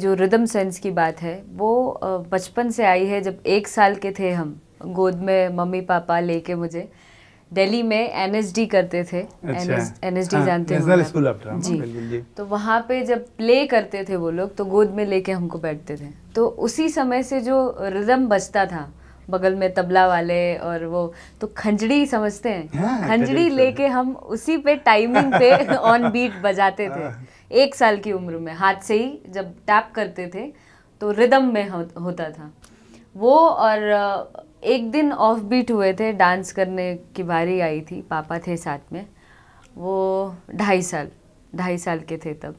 जो rhythm sense की बात है वो बचपन से आई है जब एक साल के थे हम गोद में मम्मी पापा लेके मुझे दिल्ली में एनएसडी करते थे एनएसडी अच्छा, हाँ, जानते हैं जी, जी तो वहाँ पे जब प्ले करते थे वो लोग तो गोद में लेके हमको बैठते थे तो उसी समय से जो रिदम बचता था बगल में तबला वाले और वो तो खंजड़ी समझते हैं हाँ, खंजड़ी तो लेके हम उसी पे टाइमिंग पे ऑन बीट बजाते थे हाँ। एक साल की उम्र में हाथ से ही जब टैप करते थे तो रिदम में हो, होता था वो और एक दिन ऑफ बीट हुए थे डांस करने की बारी आई थी पापा थे साथ में वो ढाई साल ढाई साल के थे तब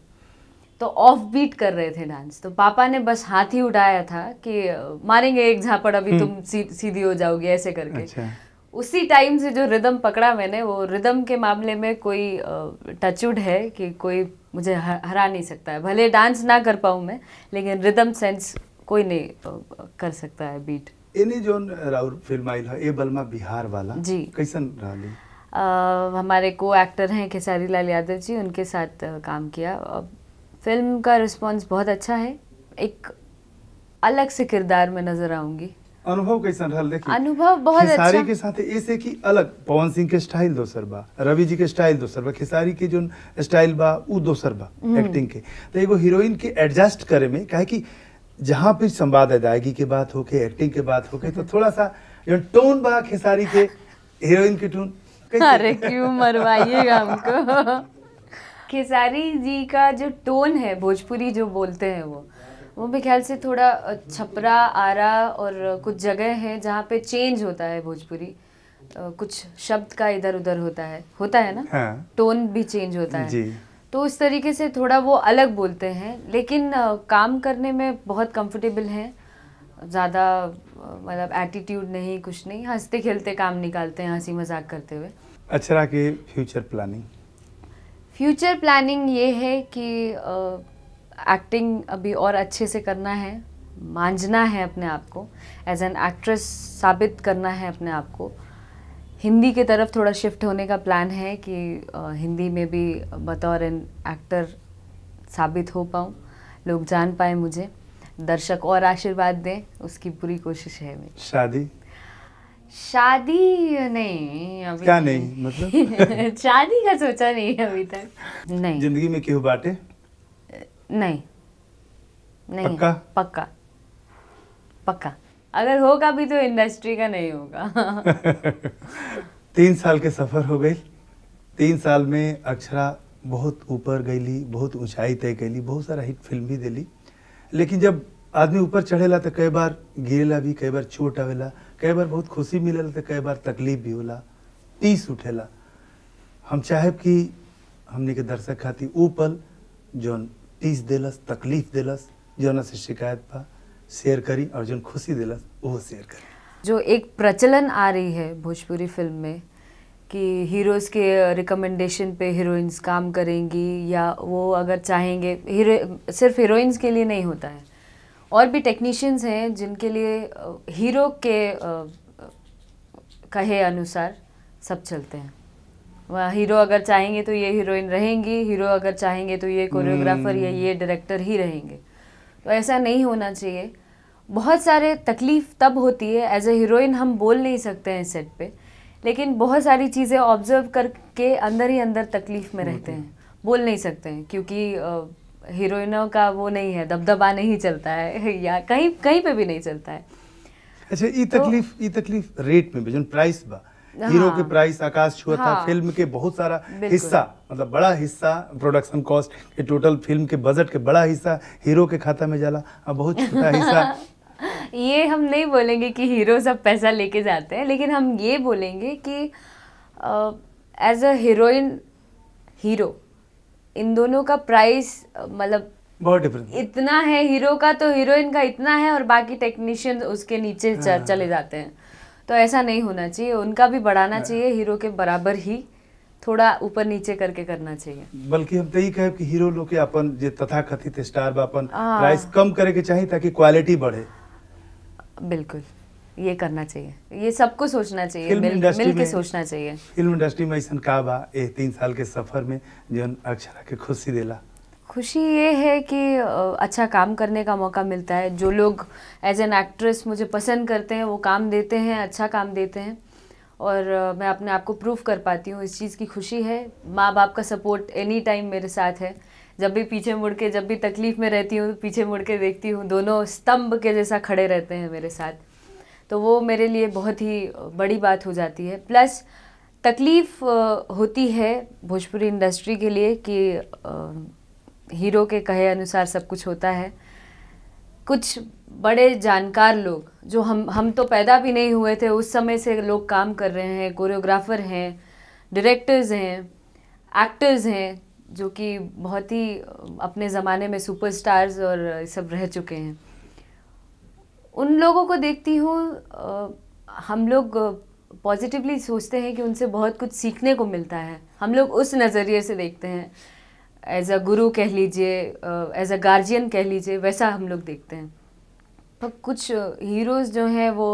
तो ऑफ बीट कर रहे थे डांस तो पापा ने बस हाथ ही उठाया था कि मारेंगे एक झापड़ अभी हम्म। तुम सी, सीधी हो जाओगी ऐसे करके अच्छा। उसी टाइम से जो रिदम पकड़ा मैंने वो रिदम के मामले में कोई टचुड है कि कोई मुझे हरा नहीं सकता है भले डांस ना कर पाऊँ मैं लेकिन रिदम सेंस कोई नहीं कर सकता है बीट एनी जोन राउर फिल्म आई ए बलमा बिहार वाला जी कैसन रहा हमारे को एक्टर हैं खेसारी लाल यादव जी उनके साथ काम किया फिल्म का रिस्पांस बहुत अच्छा है एक अलग से किरदार में नजर आऊंगी अनुभव कैसा रहा देखिए अनुभव बहुत अच्छा खिसारी के साथ ऐसे की अलग पवन सिंह के स्टाइल दोसर बा रवि जी के स्टाइल दोसर बा खेसारी के जो स्टाइल बा वो दोसर बा एक्टिंग हम्म। के तो एगो हीरोइन के एडजस्ट करे में कहे की जहाँ पे संवाद अदायगी के बात होके एक्टिंग के बात होके तो थोड़ा सा जो टोन बा खेसारी के हीरोइन के टोन अरे क्यों मरवाइएगा हमको खेसारी जी का जो टोन है भोजपुरी जो बोलते हैं वो वो मेरे ख्याल से थोड़ा छपरा आरा और कुछ जगह है जहाँ पे चेंज होता है भोजपुरी कुछ शब्द का इधर उधर होता है होता है ना हाँ। टोन भी चेंज होता है जी। तो उस तरीके से थोड़ा वो अलग बोलते हैं लेकिन काम करने में बहुत कंफर्टेबल हैं ज़्यादा मतलब एटीट्यूड नहीं कुछ नहीं हंसते खेलते काम निकालते हैं हंसी मजाक करते हुए अच्छा के फ्यूचर प्लानिंग फ्यूचर प्लानिंग ये है कि एक्टिंग अभी और अच्छे से करना है मांझना है अपने आप को एज एन एक्ट्रेस साबित करना है अपने आप को हिंदी की तरफ थोड़ा शिफ्ट होने का प्लान है कि हिंदी में भी बतौर एन एक्टर साबित हो पाऊँ लोग जान पाए मुझे दर्शक और आशीर्वाद दें उसकी पूरी कोशिश है मेरी शादी शादी नहीं अभी क्या नहीं मतलब शादी का सोचा नहीं अभी तक नहीं जिंदगी में क्यों बाटे नहीं नहीं पक्का पक्का पक्का अगर होगा भी तो इंडस्ट्री का नहीं होगा तीन साल के सफर हो गई तीन साल में अक्षरा बहुत ऊपर गईली बहुत ऊंचाई तय कैली बहुत सारा हिट फिल्म भी दिली लेकिन जब आदमी ऊपर चढ़ेला तो कई बार गिरेला भी कई बार चोट आवेला कई बार बहुत खुशी मिलल तो कई बार तकलीफ भी होला पीस उठेला हम चाहे कि हमने के दर्शक खातिर ऊ पल जौन पीस दिलस तकलीफ दिलस जौना से शिकायत पा शेयर करी और जौन खुशी दिलस वो शेयर करी जो एक प्रचलन आ रही है भोजपुरी फिल्म में कि हीरोज़ के रिकमेंडेशन पे हीरोइंस काम करेंगी या वो अगर चाहेंगे हीरो सिर्फ हीरोइंस के लिए नहीं होता है और भी टेक्नीशियंस हैं जिनके लिए हीरो के कहे अनुसार सब चलते हैं वह हीरो अगर चाहेंगे तो ये हीरोइन रहेंगी हीरो अगर चाहेंगे तो ये कोरियोग्राफर या ये डायरेक्टर hmm. ही रहेंगे तो ऐसा नहीं होना चाहिए बहुत सारे तकलीफ़ तब होती है एज ए हीरोइन हम बोल नहीं सकते हैं सेट पे लेकिन बहुत सारी चीज़ें ऑब्जर्व करके अंदर ही अंदर तकलीफ़ में रहते हैं बोल नहीं सकते हैं क्योंकि हीरोइनों का वो नहीं है दबदबा नहीं चलता है या कहीं कहीं पे भी नहीं चलता है अच्छा ये तो- तकलीफ ये तकलीफ रेट में भी जो प्राइस बा हीरो हाँ, के प्राइस आकाश छुआ हाँ, था फिल्म के बहुत सारा हिस्सा मतलब बड़ा हिस्सा प्रोडक्शन कॉस्ट के टोटल फिल्म के बजट के बड़ा हिस्सा हीरो के खाता में जाला अब बहुत छोटा हिस्सा ये हम नहीं बोलेंगे कि हीरो सब पैसा लेके जाते हैं लेकिन हम ये बोलेंगे कि एज अ हीरोइन हीरो इन दोनों का प्राइस मतलब बहुत डिफरेंस इतना है हीरो का तो हीरोइन का इतना है और बाकी टेक्नीशियन उसके नीचे हाँ। चले जाते हैं तो ऐसा नहीं होना चाहिए उनका भी बढ़ाना हाँ। चाहिए हीरो के बराबर ही थोड़ा ऊपर नीचे करके करना चाहिए बल्कि हम तो यही कहे कि हीरो लोग के अपन तथा कथित स्टार बापन प्राइस हाँ। कम करे के चाहिए ताकि क्वालिटी बढ़े बिल्कुल ये करना चाहिए ये सबको सोचना चाहिए मिल, मिल के सोचना चाहिए फिल्म इंडस्ट्री में ऐसा का बा ए तीन साल के सफर में जो अक्षरा के खुशी दिला खुशी ये है कि अच्छा काम करने का मौका मिलता है जो लोग एज एन एक्ट्रेस मुझे पसंद करते हैं वो काम देते हैं अच्छा काम देते हैं और मैं अपने आप को प्रूफ कर पाती हूँ इस चीज़ की खुशी है माँ बाप का सपोर्ट एनी टाइम मेरे साथ है जब भी पीछे मुड़ के जब भी तकलीफ़ में रहती हूँ पीछे मुड़ के देखती हूँ दोनों स्तंभ के जैसा खड़े रहते हैं मेरे साथ तो वो मेरे लिए बहुत ही बड़ी बात हो जाती है प्लस तकलीफ़ होती है भोजपुरी इंडस्ट्री के लिए कि हीरो के कहे अनुसार सब कुछ होता है कुछ बड़े जानकार लोग जो हम हम तो पैदा भी नहीं हुए थे उस समय से लोग काम कर रहे हैं कोरियोग्राफर हैं डायरेक्टर्स हैं एक्टर्स हैं जो कि बहुत ही अपने ज़माने में सुपरस्टार्स और सब रह चुके हैं उन लोगों को देखती हूँ हम लोग पॉजिटिवली सोचते हैं कि उनसे बहुत कुछ सीखने को मिलता है हम लोग उस नज़रिए से देखते हैं एज अ गुरु कह लीजिए एज अ गार्जियन कह लीजिए वैसा हम लोग देखते हैं पर कुछ हीरोज़ जो हैं वो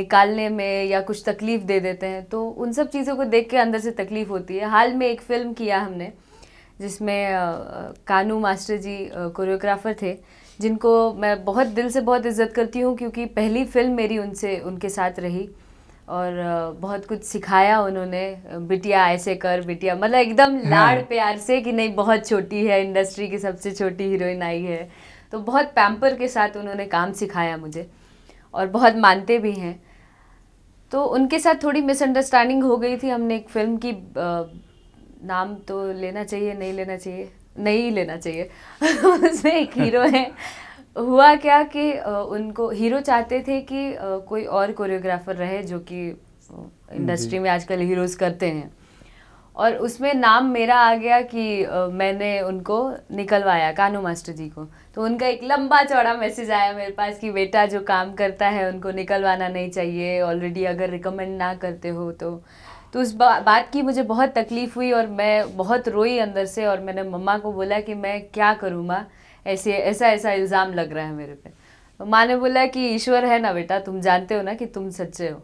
निकालने में या कुछ तकलीफ़ दे देते हैं तो उन सब चीज़ों को देख के अंदर से तकलीफ़ होती है हाल में एक फ़िल्म किया हमने जिसमें कानू मास्टर जी कोरियोग्राफ़र थे जिनको मैं बहुत दिल से बहुत इज़्ज़त करती हूँ क्योंकि पहली फ़िल्म मेरी उनसे उनके साथ रही और बहुत कुछ सिखाया उन्होंने बिटिया ऐसे कर बिटिया मतलब एकदम हाँ। लाड़ प्यार से कि नहीं बहुत छोटी है इंडस्ट्री की सबसे छोटी हीरोइन आई है तो बहुत पैम्पर के साथ उन्होंने काम सिखाया मुझे और बहुत मानते भी हैं तो उनके साथ थोड़ी मिसअंडरस्टैंडिंग हो गई थी हमने एक फ़िल्म की नाम तो लेना चाहिए नहीं लेना चाहिए नहीं लेना चाहिए उसमें एक हीरो है हुआ क्या कि उनको हीरो चाहते थे कि कोई और कोरियोग्राफर रहे जो कि इंडस्ट्री में आजकल हीरोज करते हैं और उसमें नाम मेरा आ गया कि मैंने उनको निकलवाया कानू मास्टर जी को तो उनका एक लंबा चौड़ा मैसेज आया मेरे पास कि बेटा जो काम करता है उनको निकलवाना नहीं चाहिए ऑलरेडी अगर रिकमेंड ना करते हो तो तो उस बा, बात की मुझे बहुत तकलीफ़ हुई और मैं बहुत रोई अंदर से और मैंने मम्मा को बोला कि मैं क्या करूँ माँ ऐसे ऐसा ऐसा इल्ज़ाम लग रहा है मेरे पे तो माँ ने बोला कि ईश्वर है ना बेटा तुम जानते हो ना कि तुम सच्चे हो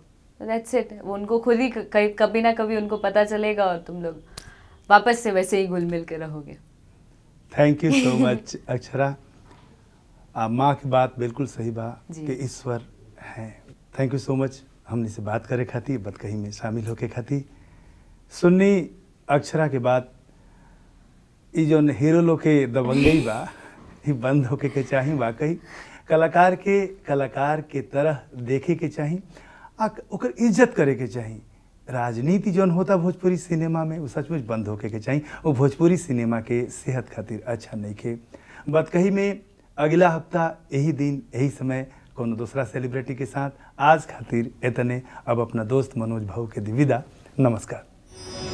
दैट्स इट वो उनको खुद ही कभी ना कभी उनको पता चलेगा और तुम लोग वापस से वैसे ही घुल मिल के रहोगे thank you so much Akshara माँ की बात बिल्कुल सही बात कि ईश्वर है थैंक यू सो मच हमने से बात करे खाती बदकही में शामिल होके खाती सुन्नी अक्षरा के बाद ये जौन हीरो लोग के दबंगई बा ये बंद होके के चाही वाकई कलाकार के कलाकार के तरह देखे के चाही आकर ओकर इज्जत करे के चाही राजनीति जौन होता भोजपुरी सिनेमा में वो सचमुच बंद होके के चाही वो भोजपुरी सिनेमा के सेहत खातिर अच्छा नहीं खे बदकही में अगला हफ्ता यही दिन यही समय कोनो दूसरा सेलिब्रिटी के साथ आज खातिर एतने अब अपना दोस्त मनोज भाऊ के दिविदा नमस्कार